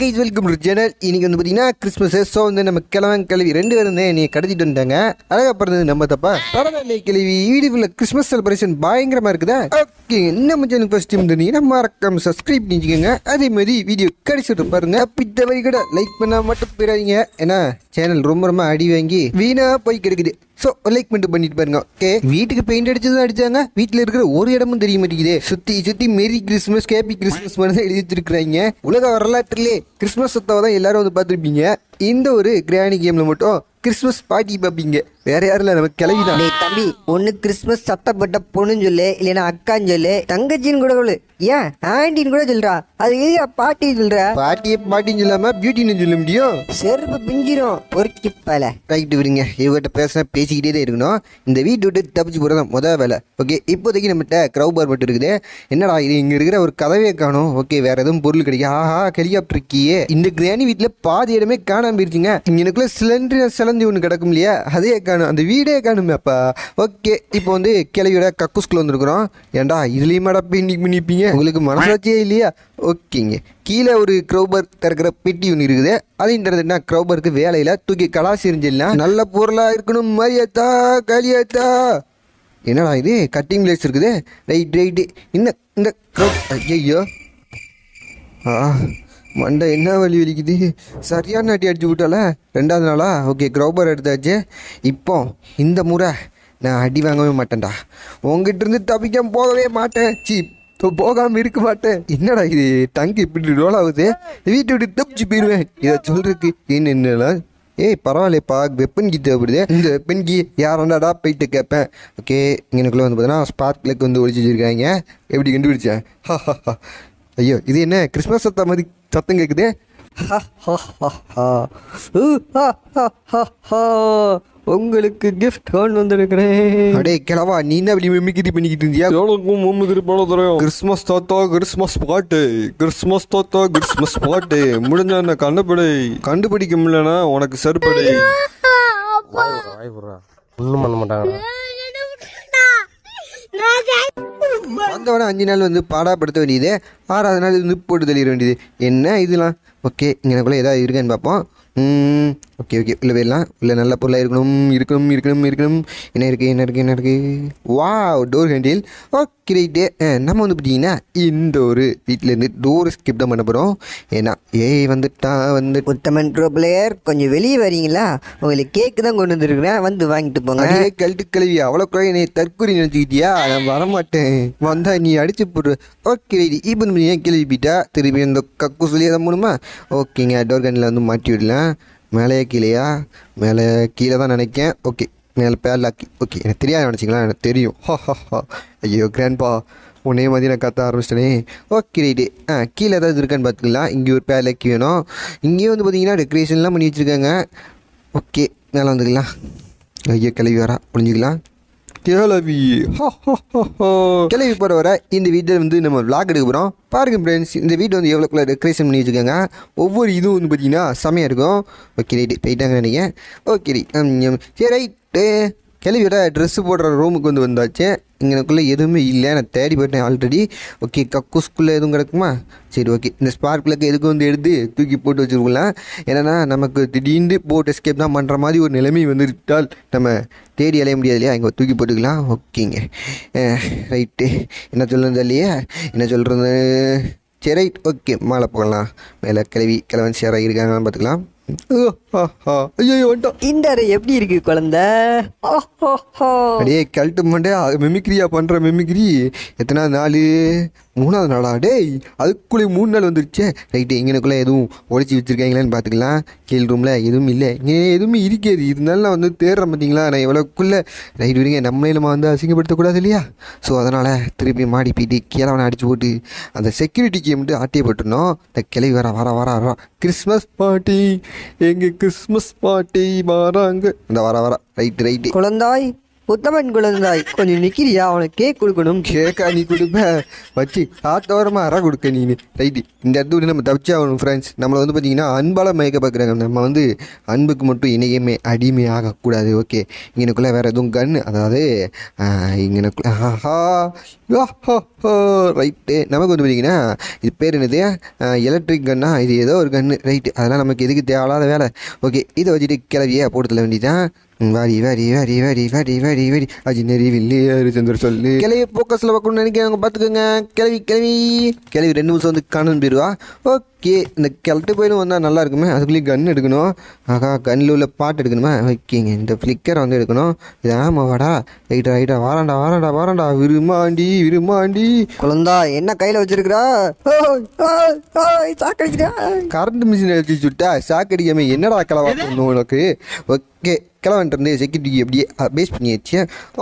guys welcome to channel இன்றைக்கி வந்து பார்த்தீங்கன்னா கிறிஸ்மஸ் ஸோ வந்து நம்ம கிழவன் கிழவி ரெண்டு பேரும் தான் நீ கடத்திட்டு வந்தாங்க அழகாக பிறந்தது நம்ம தப்பா பரவாயில்லை கிழவி வீடியோவில் கிறிஸ்மஸ் செலிப்ரேஷன் பயங்கரமாக இருக்குதா ஓகே நம்ம சேனலுக்கு ஃபர்ஸ்ட் டைம் இருந்தீங்கன்னா மறக்காம சப்ஸ்கிரைப் பண்ணிக்கோங்க அதே மாதிரி வீடியோ கடிச்சிட்டு பாருங்க பித்த வரி கூட லைக் பண்ணால் மட்டும் போயிடாதீங்க ஏன்னா சேனல் ரொம்ப ரொம்ப அடி வாங்கி வீணாக போய் கிடைக்குது ஸோ லைக் மட்டும் பண்ணிட்டு பாருங்க ஓகே வீட்டுக்கு பெயிண்ட் அடிச்சதும் அடிச்சாங்க வீட்டில் இருக்கிற ஒரு இடமும் தெரிய மாட்டேங்குது சுற்றி சுற்றி மெரி கிறிஸ்மஸ் கேப்பி கிறிஸ்மஸ் மாதிரி எழுதி வச்சிருக்கிறாங்க உலக வரலாற்றுலேயே கிறிஸ்மஸ் தான் எல்லாரும் வந்து பார்த்துருப்பீங்க இந்த ஒரு கிராணி கேமில் மட்டும் கிறிஸ்மஸ் பாட்டி பார்ப்பீங்க வேற யாரில் நம்ம கிளவி தான் தம்பி ஒன்று கிறிஸ்மஸ் சத்தப்பட்ட பொண்ணுன்னு சொல்லு இல்லைன்னா அக்கான்னு சொல்லு தங்கச்சின்னு கூட சொல்லு ஏன் ஆண்டின்னு கூட சொல்றா அது எதுயா பாட்டி சொல்ற பாட்டியை பாட்டின்னு சொல்லாம பியூட்டின்னு சொல்ல முடியும் செருப்பு பிஞ்சிரும் ஒரு கிப்பல ரைட்டு விடுங்க இவர்கிட்ட பேசினா பேசிக்கிட்டே தான் இருக்கணும் இந்த வீட்டு விட்டு தப்பிச்சு போகிறதா முத வேலை ஓகே இப்போதைக்கு நம்மகிட்ட க்ரௌ பார் மட்டும் இருக்குது என்னடா இது இங்கே இருக்கிற ஒரு கதவே காணும் ஓகே வேற எதுவும் பொருள் கிடைக்கும் ஆஹா ஹெலிகாப்டர் இருக்கியே இந்த கிராணி வீட்டில் பாதி இடமே காணாம காணாமல் போயிருக்கீங்க எனக்குள்ளே சிலண்டர் சிலந்தி ஒன்று கிடக்கும் இல்லையா அதே காணும் அந்த வீடே காணுமே அப்பா ஓகே இப்போ வந்து கிளையோட கக்கூஸ்குள்ளே வந்துருக்குறோம் ஏண்டா இதுலேயும் மேடம் பெயிண்டிங் பண்ணிப்பீங்க உங்களுக்கு மனசாட்சியே இல்லையா ஓகேங்க கீழே ஒரு க்ரௌபர் திறக்கிற பெட்டி ஒன்று இருக்குது அதையும் திறந்துட்டா க்ரௌபருக்கு வேலையில் தூக்கி கலாசி இருந்துடலாம் நல்ல பொருளாக இருக்கணும் மரியாத்தா கலியாத்தா என்னடா இது கட்டிங் பிளேஸ் இருக்குது ரைட் ரைட்டு இன்னும் இந்த க்ரௌ ஐயோ ஆ மண்டை என்ன வலி வலிக்குது சரியான நாட்டி அடிச்சு விட்டால ரெண்டாவது நாளா ஓகே க்ரௌபர் எடுத்தாச்சு இப்போ இந்த முறை நான் அடி வாங்கவே மாட்டேன்டா உங்ககிட்ட தப்பிக்க போகவே மாட்டேன் சி போகாமல் இருக்க மாட்டேன் என்னடா இது டங்கு இப்படி ரோல் ஆகுது வீட்டை விட்டு தப்பிச்சு போயிடுவேன் இதை சொல்றதுக்கு என்னென்னலாம் ஏய் பரவாயில்லைப்பா வெப்பன்கி தேவைப்படுது இந்த வெப்பன்கி யாராண்டாடா போயிட்டு கேட்பேன் ஓகே எனக்குள்ளே வந்து பார்த்தீங்கன்னா ஸ்பார்க் வந்து ஒழிச்சு வச்சுருக்காங்க எப்படி கண்டுபிடிச்சேன் ஐயோ இது என்ன கிறிஸ்மஸ் சத்தா மாதிரி சத்தம் கேட்குதே உங்களுக்கு கிஃப்ட் ஹோன் வந்திருக்கிறேன் அடே கிழவா நீ என்ன அப்படி மிமிக்கிரி பண்ணிக்கிட்டு இருந்தியா எவ்வளோக்கும் மும்முதிரி போல தெரியும் கிறிஸ்மஸ் தாத்தா கிறிஸ்மஸ் பாட்டு கிறிஸ்மஸ் தாத்தா கிறிஸ்மஸ் பாட்டு முடிஞ்ச என்ன கண்டுபிடி கண்டுபிடிக்க முடியலன்னா உனக்கு செருப்படை ஒன்றும் பண்ண மாட்டாங்க வந்தவனே அஞ்சு நாள் வந்து பாடாப்படுத்த வேண்டியது ஆறாவது நாள் வந்து போட்டு தெளிய வேண்டியது என்ன இதெல்லாம் ஓகே எனக்குள்ளே ஏதாவது இருக்கான்னு பார்ப்போம் ஓகே ஓகே உள்ளே போயிடலாம் உள்ளே நல்ல பொருளாக இருக்கணும் இருக்கணும் இருக்கணும் இருக்கணும் என்ன இருக்குது என்ன இருக்குது என்ன இருக்குது வா டோர் ஹேண்டில் ஓகே ரைட்டு நம்ம வந்து பார்த்தீங்கன்னா இந்த ஒரு வீட்டிலேருந்து டோர் ஸ்கிப் தான் பண்ண போகிறோம் ஏன்னா ஏய் வந்துட்டா வந்து உத்தமன் ப்ரோ பிளேயர் கொஞ்சம் வெளியே வரீங்களா உங்களுக்கு கேக்கு தான் கொண்டு வந்துருக்குறேன் வந்து வாங்கிட்டு போங்க ஏ கழுட்டு கழுவி அவ்வளோ குழந்தை என்னை தற்கொலை நினச்சிக்கிட்டியா நான் வரமாட்டேன் வந்தால் நீ அடிச்சு போடுற ஓகே ரைட்டு இப்போ வந்து கேள்வி போயிட்டா திருப்பி அந்த கக்கு சொல்லி தான் போகணுமா ஓகேங்க டோர் ஹேண்டில் வந்து மாட்டி விடலாம் மேலேயே கீழேயா மேலே கீழே தான் நினைக்கேன் ஓகே மேலே பேர் லக்கி ஓகே எனக்கு தெரியாது நினச்சிங்களா எனக்கு தெரியும் ஹா ஹா ஐயோ கிராண்ட்பா உன்னே மாதிரி நான் கத்த ஆரம்பிச்சிட்டேனே ஓகே ரைட்டு ஆ கீழே ஏதாவது இருக்கான்னு பார்த்துக்கலாம் இங்கே ஒரு பேர் லாக்கி வேணும் இங்கேயும் வந்து பார்த்தீங்கன்னா டெக்கரேஷன்லாம் பண்ணி வச்சுருக்காங்க ஓகே மேலே வந்துக்கலாம் ஐயோ கிளவி வரா புரிஞ்சுக்கலாம் கிழவி கிழவி போகிறவரை இந்த வீட்டில் வந்து நம்ம விளாக் எடுக்க போகிறோம் பாருங்க ஃப்ரெண்ட்ஸ் இந்த வீடியோ வந்து எவ்வளோ கலர் டெக்கரேஷன் பண்ணி வச்சுக்கோங்க ஒவ்வொரு இதுவும் வந்து பார்த்தீங்கன்னா செமையாக இருக்கும் ஓகே ரைட்டு போயிட்டாங்க நினைக்கிறேன் ஓகே சரி ரைட்டு கிழவியோட ட்ரெஸ்ஸு போடுற ரூமுக்கு வந்து வந்தாச்சு இங்கனக்குள்ளே எதுவுமே இல்லை நான் தேடி போயிட்டேன் ஆல்ரெடி ஓகே கக்கூஸ்குள்ளே எதுவும் கிடக்குமா சரி ஓகே இந்த ஸ்பார்க் பிளக் எதுக்கு வந்து எடுத்து தூக்கி போட்டு வச்சுருக்கலாம் ஏன்னா நமக்கு திடீர்னு போட்டு எஸ்கேப் தான் பண்ணுற மாதிரி ஒரு நிலைமை வந்துவிட்டால் நம்ம தேடி அலைய முடியாது இல்லையா இங்கே தூக்கி போட்டுக்கலாம் ஓகேங்க ரைட்டு என்ன சொல்கிறது இல்லையா என்ன சொல்கிறது சரி ரைட் ஓகே மேலே போகலாம் மேலே கிளவி கிழவன் சேராக இருக்காங்கன்னு பார்த்துக்கலாம் ஐயோ வந்துட்டோம் இந்த அறை எப்படி இருக்கு குழந்தை அடே கழட்டு மண்டே பண்ற மிமிக்ரி எத்தனா நாலு மூணாவது நாளா டேய் அதுக்குள்ளே மூணு நாள் வந்துருச்சே ரைட்டு எங்கனக்குள்ளே எதுவும் ஒழிச்சு வச்சுருக்கீங்களேன்னு பார்த்துக்கலாம் கீழ் ரூமில் எதுவும் இல்லை எதுவுமே இருக்காது இருந்தாலும் நான் வந்து தேடுறேன் பார்த்தீங்களா நான் எவ்வளோக்குள்ளே ரைட் விடுங்க நம்மளே நம்ம வந்து அசிங்கப்படுத்தக்கூடாது இல்லையா ஸோ அதனால் திருப்பி மாடி போயிட்டு கீழே அவனை அடிச்சு போட்டு அந்த செக்யூரிட்டிக்கு மட்டும் ஆட்டியப்பட்டுனோம் இந்த கிளவி வர வர வர வர கிறிஸ்மஸ் பார்ட்டி எங்கள் கிறிஸ்மஸ் பார்ட்டி வராங்க இந்த வர வர ரைட்டு ரைட்டு குழந்தாய் உத்தமன் குழந்தாய் கொஞ்சம் நிக்கிறியா அவனை கேக் கொடுக்கணும் கேக்கா நீ கொடுப்ப வச்சு ஆத்தோரமா அற கொடுக்க நீ ரைட்டு இந்த இடத்துல நம்ம தப்பிச்சே ஆகணும் ஃப்ரெண்ட்ஸ் நம்மளை வந்து பார்த்தீங்கன்னா அன்பால் மயக்க பார்க்குறாங்க நம்ம வந்து அன்புக்கு மட்டும் இணையமே அடிமை ஆகக்கூடாது ஓகே இங்கனக்குள்ளே வேறு எதுவும் கன்று அதாவது இங்கனுக்குள்ள ஹா ரைட்டு நமக்கு வந்து பார்த்தீங்கன்னா இது பேர் என்னது எலக்ட்ரிக் கன்னா இது ஏதோ ஒரு கன்று ரைட்டு அதெல்லாம் நமக்கு எதுக்கு தேவையில்லாத வேலை ஓகே இதை வச்சுட்டு கிளவியே போட்டு வேண்டியதான் வரி வரி வரி வரி வரி வரி வரி நெறி வில்லி ஹரிச்சந்திர சொல்லி கிளவி போக்கஸில் பார்க்கணும்னு நினைக்கிறேன் பார்த்துக்கோங்க கிளவி கிளவி கிளவி ரெண்டு நிமிஷம் வந்து காணன் போயிடுவா ஓகே ஓகே இந்த கிளட்டு போயிலும் வந்தால் நல்லா இருக்குமே அதுக்குள்ளேயே கன் எடுக்கணும் ஆகா கன்னில் உள்ள பாட்டு எடுக்கணுமா ஓகேங்க இந்த ஃப்ளிக்கரை வந்து எடுக்கணும் இது ஆமாம் வாடா ரைட்டா ஐட்டா வாராண்டா வாராண்டா வாராண்டா விரும்மாண்டி விரும்மாண்டி குழந்தா என்ன கையில் வச்சிருக்கிறா சாக்கடிக்கிறா கரண்ட் மிஷின் அடிச்சு சுட்டா சாக்கடிக்காம என்னடா கிளவா உனக்கு ஓகே கிளவன்ட்டு இருந்து செக்யூரிட்டி அப்படியே பேஸ் பண்ணியாச்சு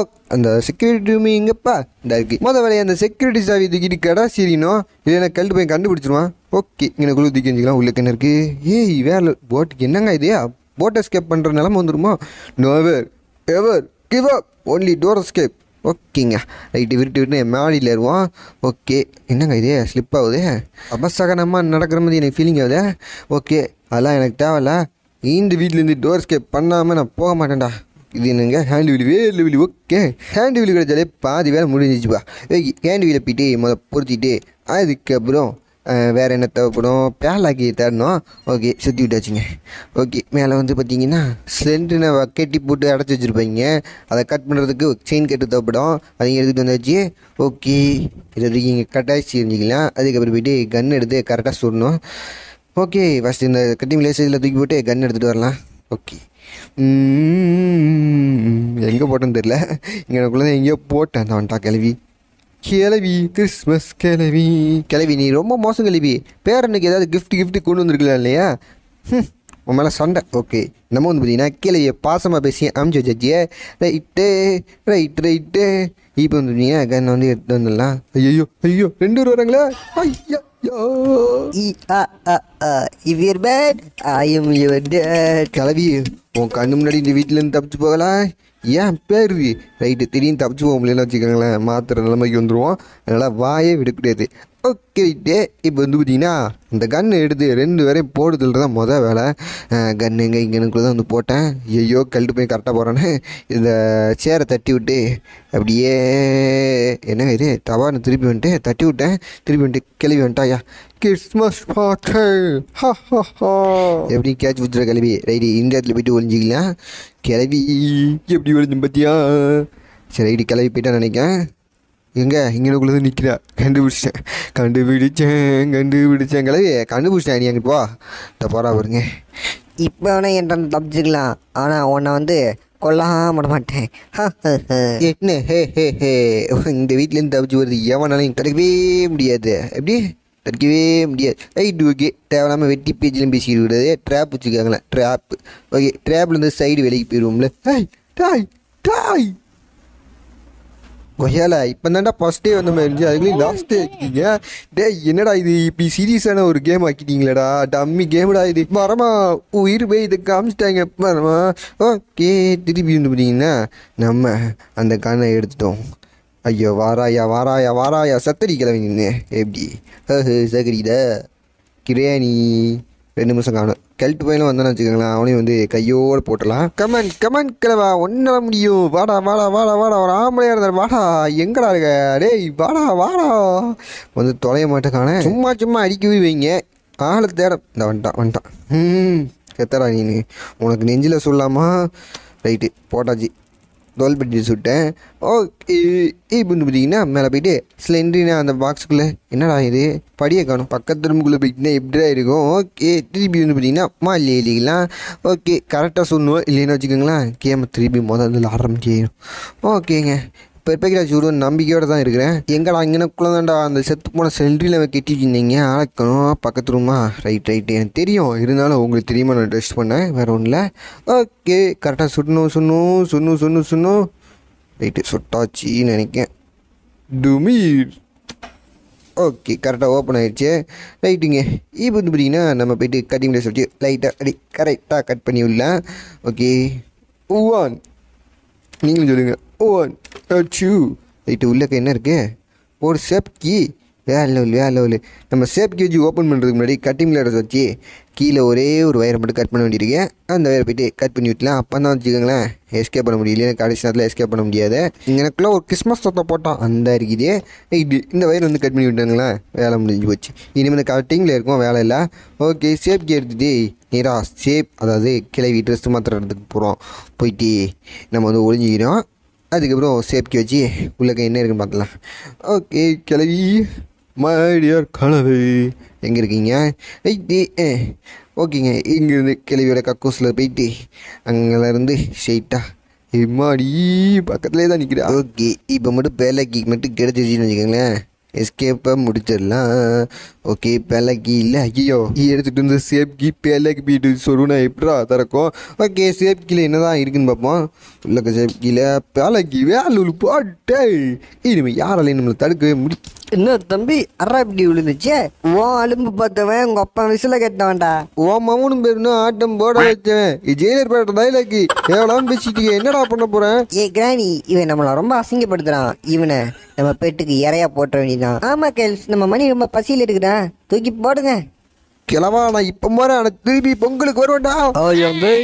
ஓகே அந்த செக்யூரிட்டி ரூம் எங்கப்பா இந்த இருக்கு மொதல் வேலை அந்த செக்யூரிட்டி சாவி தூக்கிட்டு கடா சீரியணும் இல்லைன்னா கழுட்டு போய் கண்டுபிடிச்சிருவான் ஓகே இங்கே குழு தூக்கி வச்சுக்கலாம் உள்ள கண்ணு இருக்குது ஏய் வேற போட்டுக்கு என்னங்க இதே போட் எஸ்கேப் பண்ணுற நிலம வந்துருமா never ever give up only door escape ஓகேங்க ரைட்டு விட்டு விட்டு என் மாடியில் ஏறுவோம் ஓகே என்னங்க இதே ஸ்லிப் ஆகுது அபசகனமாக நடக்கிற மாதிரி எனக்கு ஃபீலிங் ஆகுது ஓகே அதெல்லாம் எனக்கு தேவையில்ல இந்த வீட்டிலேருந்து டோர் ஸ்கேப் பண்ணாமல் நான் போக மாட்டேன்டா இது என்னங்க ஹேண்ட் வீல் வேலு வீல் ஓகே ஹேண்ட் வீல் கிடைச்சாலே பாதி வேலை முடிஞ்சிச்சுப்பா ஹேண்ட் வீலை போயிட்டு முதல் பொருத்திட்டு அதுக்கப்புறம் வேறு என்ன தேவைப்படும் பேலாக்கி தேடணும் ஓகே சுற்றி விட்டாச்சுங்க ஓகே மேலே வந்து பார்த்தீங்கன்னா ஸ்லெண்ட்னை கட்டி போட்டு அடைச்சி வச்சுருப்பீங்க அதை கட் பண்ணுறதுக்கு செயின் கட்டு தேவைப்படும் அதையும் எடுத்துகிட்டு வந்தாச்சு ஓகே இது வரைக்கும் இங்கே கட்டாச்சு இருந்துக்கலாம் அதுக்கப்புறம் போயிட்டு கன் எடுத்து கரெக்டாக சுடணும் ஓகே ஃபஸ்ட்டு இந்த கட்டிங் லேசேஜில் தூக்கி போட்டு கன் எடுத்துகிட்டு வரலாம் ஓகே எங்கே போட்டேன்னு தெரில இங்கே எனக்குள்ளே எங்கேயோ போட்டேன் தான்ட்டா கிளவி கிளவி கிறிஸ்மஸ் கிளவி கிளவி நீ ரொம்ப மோசம் கிளவி பேரனுக்கு ஏதாவது கிஃப்ட் கிஃப்ட் கொண்டு வந்திருக்கலாம் இல்லையா ம் உன் மேலே சண்டை ஓகே நம்ம வந்து பார்த்தீங்கன்னா கிளவியை பாசமாக பேசி அமிச்சு வச்சாச்சியே ரைட்டு ரைட் ரைட்டு இப்போ வந்து பார்த்தீங்கன்னா கன் வந்து எடுத்து வந்துடலாம் ஐயோ ஐயோ ரெண்டு பேர் வராங்களா ஐயா if you're bad I am your dad கிளவி உன் கண்ணு முன்னாடி இந்த இருந்து தப்பிச்சு போகலாம் ஏன் பேர் ரைட்டு திடீர்னு தப்பிச்சு போக முடியலன்னு வச்சுக்கோங்களேன் மாத்திர நிலைமைக்கு வந்துடுவோம் அதனால் வாயே விடக்கூடாது ஓகே இப்போ வந்து பார்த்திங்கன்னா இந்த கன்று எடுத்து ரெண்டு வரையும் போடுதல் தான் மொதல் வேலை கன்று எங்கே இங்கேனுக்குள்ளே தான் வந்து போட்டேன் ஐயோ கழுட்டு போய் கரெக்டாக போகிறேன்னு இந்த சேரை தட்டி விட்டு அப்படியே என்ன இது தவான்னு திருப்பி வந்துட்டு தட்டி விட்டேன் திருப்பி வந்துட்டு கிளவி வந்துட்டாயா கிறிஸ்மஸ் பாட்டு எப்படி கேட்ச் விட்டுற கிளவி ரைடி இந்தியாத்தில் போயிட்டு ஒழிஞ்சிக்கலாம் கிளவி எப்படி ஒழிஞ்சு பார்த்தியா சரி ரைடி கிளவி போயிட்டா நினைக்கேன் எங்கே உள்ளது நிற்கிறா கண்டுபிடிச்சேன் கண்டுபிடிச்சேன் கண்டுபிடிச்சேன் கிளவி கண்டுபிடிச்சேன் நீ அங்கே வா இந்த போகிறா பாருங்க இப்போ வேணால் என்கிட்ட தப்பிச்சுக்கலாம் ஆனால் உன்னை வந்து கொல்லாம மாட்டேன் என்ன ஹே ஹே ஹே இந்த வீட்டிலேருந்து தப்பிச்சு வருது எவனாலும் தடுக்கவே முடியாது எப்படி தடுக்கவே முடியாது ரைட் ஓகே தேவையில்லாமல் வெட்டி பேஜிலும் பேசிக்கிட்டு கூடாது ட்ராப் வச்சுக்காங்களேன் ட்ராப் ஓகே ட்ராப்லேருந்து சைடு வெளியே போயிடுவோம்ல ஹாய் டாய் டாய் கொய்யால இப்போ தாண்டா ஃபஸ்ட் டே வந்த மாதிரி இருந்துச்சு லாஸ்ட் டே இருக்கீங்க டே என்னடா இது இப்படி சீரியஸான ஒரு கேம் ஆக்கிட்டீங்களடா டம்மி கேமுடா இது மரமா உயிர் போய் இதை காமிச்சிட்டாங்க ஓ ஓகே திருப்பி இருந்து பார்த்தீங்கன்னா நம்ம அந்த கண்ணை எடுத்துட்டோம் ஐயோ வாராயா வாராயா வாராயா சத்தரி கிளம்பி நின்று எப்படி சகரிடா கிரியாணி ரெண்டு நிமிஷம் காணும் கல்ட்டு பையனும் வந்தான்னு வச்சுக்கோங்களேன் அவனையும் வந்து கையோடு போட்டலாம் கமன் கமன் கிழவா ஒன்னால முடியும் வாடா வாடா வாடா வாடா ஒரு ஆம்பளையா இருந்தார் வாடா எங்கடா இருக்க டேய் வாடா வாடா வந்து தொலைய மாட்டேக்கான சும்மா சும்மா அடிக்கவே வைங்க ஆளை தேட இந்த வந்துட்டான் வந்துட்டான் ம் கெத்தடா நீனு உனக்கு நெஞ்சில் சொல்லாமா ரைட்டு போட்டாச்சு தோல் பட்டி சுட்டேன் ஓ இப்படின்னு பார்த்தீங்கன்னா மேலே போயிட்டு ஸ்லெண்ட்ரினா அந்த பாக்ஸுக்குள்ளே என்னடா இது படியை காணும் பக்கத்து ரூமுக்குள்ளே போயிட்டுனா எப்படிடா இருக்கும் ஓகே திருப்பி வந்து பார்த்தீங்கன்னா அம்மா இல்லையே இல்லைங்களா ஓகே கரெக்டாக சொல்லுவோம் இல்லைன்னு வச்சுக்கோங்களேன் கேமை திருப்பி முதல்ல ஆரம்பிச்சிடும் ஓகேங்க பெர்பெக்டா சூடுன்னு நம்பிக்கையோட தான் இருக்கிறேன் எங்கடா இங்கனக்குள்ள தான்டா அந்த செத்து போன செல்ரியில் கெட்டிட்டு இருந்தீங்க அழைக்கணும் பக்கத்து ரூமா ரைட் ரைட் எனக்கு தெரியும் இருந்தாலும் உங்களுக்கு தெரியுமா நான் டெஸ்ட் பண்ணேன் வேறு ஒன்றும் இல்லை ஓகே கரெக்டாக சுடணும் சொன்னும் சுடணும் சுடணும் சொன்னும் ரைட்டு சுட்டாச்சின்னு நினைக்கேன் டுமீர் ஓகே கரெக்டாக ஓப்பன் ஆகிடுச்சு ரைட்டுங்க இப்போ வந்து பார்த்தீங்கன்னா நம்ம போய்ட்டு கட்டிங் பிளேஸ் வச்சு லைட்டாக அப்படி கரெக்டாக கட் பண்ணி விடலாம் ஓகே ஒன் நீங்களும் சொல்லுங்கள் ஒன் அச்சு ரைட்டு உள்ளக்க என்ன இருக்குது ஒரு ஷேப் கீ வேறு லெவல் வேறு லெவலு நம்ம ஷேப் கேஜி வச்சு ஓப்பன் பண்ணுறதுக்கு முன்னாடி கட்டிங் லேடர்ஸ் வச்சு கீழே ஒரே ஒரு வயரை மட்டும் கட் பண்ண வேண்டியிருக்கேன் அந்த வயரை போய்ட்டு கட் பண்ணி விட்டலாம் அப்போ தான் வச்சுக்கோங்களேன் எஸ்கேப் பண்ண முடியல எனக்கு கடைசி நேரத்தில் எஸ்கேப் பண்ண முடியாது எனக்குள்ளே ஒரு கிறிஸ்மஸ் தொத்தை போட்டோம் அந்த இருக்குது இது இந்த வயர் வந்து கட் பண்ணி விட்டாங்களேன் வேலை முடிஞ்சு போச்சு இனிமேல் இந்த கட்டிங்கில் இருக்கும் வேலை இல்லை ஓகே சேப் கே எடுத்துட்டு நீரா சேப் அதாவது கிளவி ட்ரெஸ் மாற்றுறதுக்கு போகிறோம் போயிட்டு நம்ம வந்து ஒழிஞ்சிக்கிறோம் அதுக்கப்புறம் சேஃப்டி வச்சு உள்ளக்க என்ன இருக்குன்னு பார்க்கலாம் ஓகே கிளவி மைடியார் கலவை எங்கே இருக்கீங்க ஏ ஓகேங்க இங்கேருந்து கிளவியோட கக்கூஸில் போயிட்டு அங்கேருந்து ஸ்ட்ரெயிட்டாக இம்மாடி பக்கத்துலேயே தான் நிற்கிறேன் ஓகே இப்போ மட்டும் வேலைக்கு மட்டும் கிடச்சிருச்சின்னு வச்சுக்கோங்களேன் எஸ்கேப்பை முடிச்சிடலாம் ஓகே பிளகி இல்லை ஐயோ எடுத்துகிட்டு வந்து சேப்கி பிளக்கு பீட்டு சொல்லுனா எப்படா திறக்கும் ஓகே சேப்கியில் என்ன தான் இருக்குன்னு பார்ப்போம் உள்ளக்க சேப்கியில் பிளகி வேலூர் போட்டே இனிமேல் யாராலையும் நம்மளை தடுக்கவே முடி இன்னொரு தம்பி அறா இப்படி விழுந்துச்சு உன் அலும்பு பார்த்தவன் உங்க அப்பா விசில கேட்டவன்டா உன் மவனும் பேருன்னு ஆட்டம் போட வச்சவன் ஜெயிலர் பேட்ட டைலாக்கி எவ்வளவு பேசிட்டு என்னடா பண்ண போறேன் ஏ கிராணி இவன் நம்மள ரொம்ப அசிங்கப்படுத்துறான் இவனை நம்ம பெட்டுக்கு இறையா போட்ட வேண்டியதான் ஆமா கேள்ஸ் நம்ம மணி ரொம்ப பசியில் இருக்குதான் தூக்கி போடுங்க கிளவா நான் இப்ப மாதிரி திருப்பி பொங்கலுக்கு வருவேன்டா